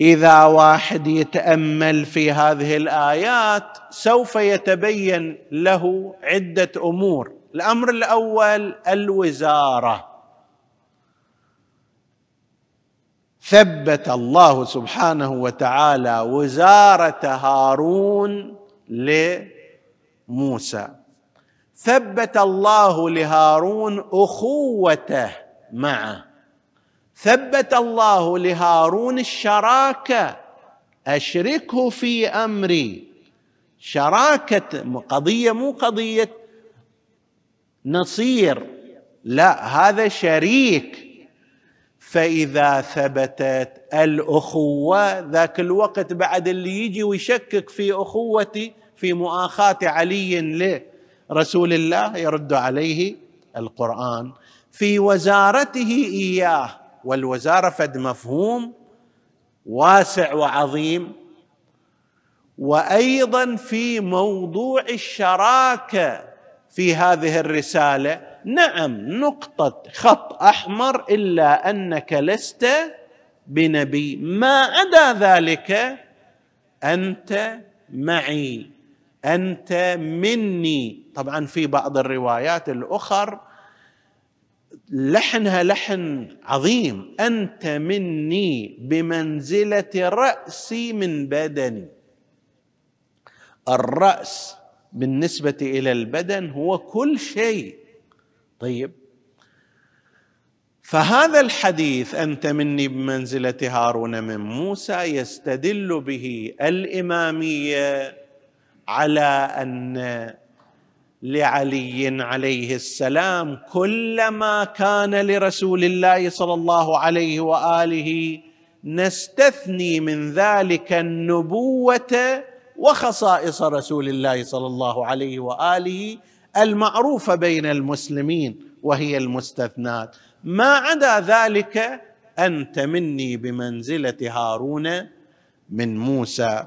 اذا واحد يتامل في هذه الايات سوف يتبين له عده امور الامر الاول الوزاره ثبت الله سبحانه وتعالى وزاره هارون لموسى ثبت الله لهارون اخوته معه ثبت الله لهارون الشراكه اشركه في امري شراكه قضيه مو قضيه نصير لا هذا شريك فاذا ثبتت الاخوه ذاك الوقت بعد اللي يجي ويشكك في اخوتي في مؤاخاه علي لرسول الله يرد عليه القران في وزارته اياه والوزاره فد مفهوم واسع وعظيم وايضا في موضوع الشراكه في هذه الرساله نعم نقطه خط احمر الا انك لست بنبي ما عدا ذلك انت معي انت مني طبعا في بعض الروايات الأخرى لحنها لحن عظيم انت مني بمنزله راسي من بدني الراس بالنسبه الى البدن هو كل شيء طيب فهذا الحديث انت مني بمنزله هارون من موسى يستدل به الاماميه على ان لعلي عليه السلام كلما كان لرسول الله صلى الله عليه واله نستثني من ذلك النبوه وخصائص رسول الله صلى الله عليه واله المعروفه بين المسلمين وهي المستثنات ما عدا ذلك انت مني بمنزله هارون من موسى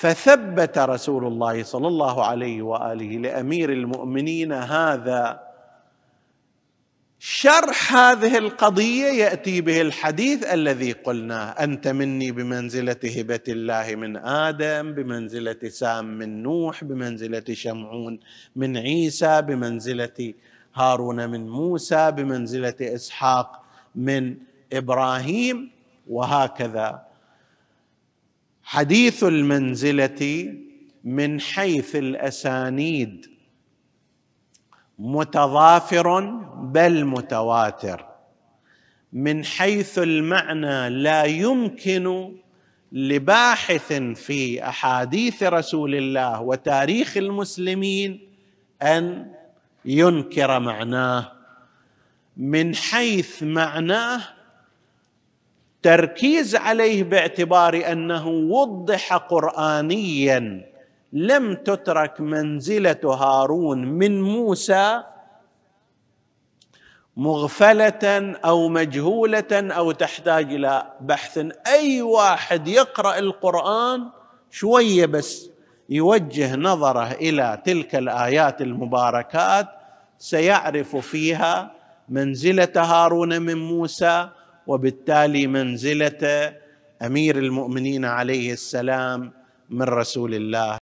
فثبت رسول الله صلى الله عليه واله لامير المؤمنين هذا شرح هذه القضيه ياتي به الحديث الذي قلناه انت مني بمنزله هبه الله من ادم بمنزله سام من نوح بمنزله شمعون من عيسى بمنزله هارون من موسى بمنزله اسحاق من ابراهيم وهكذا حديث المنزله من حيث الاسانيد متضافر بل متواتر من حيث المعنى لا يمكن لباحث في احاديث رسول الله وتاريخ المسلمين ان ينكر معناه من حيث معناه تركيز عليه باعتبار انه وضح قرانيا لم تترك منزله هارون من موسى مغفله او مجهوله او تحتاج الى بحث اي واحد يقرا القران شويه بس يوجه نظره الى تلك الايات المباركات سيعرف فيها منزله هارون من موسى وبالتالي منزله امير المؤمنين عليه السلام من رسول الله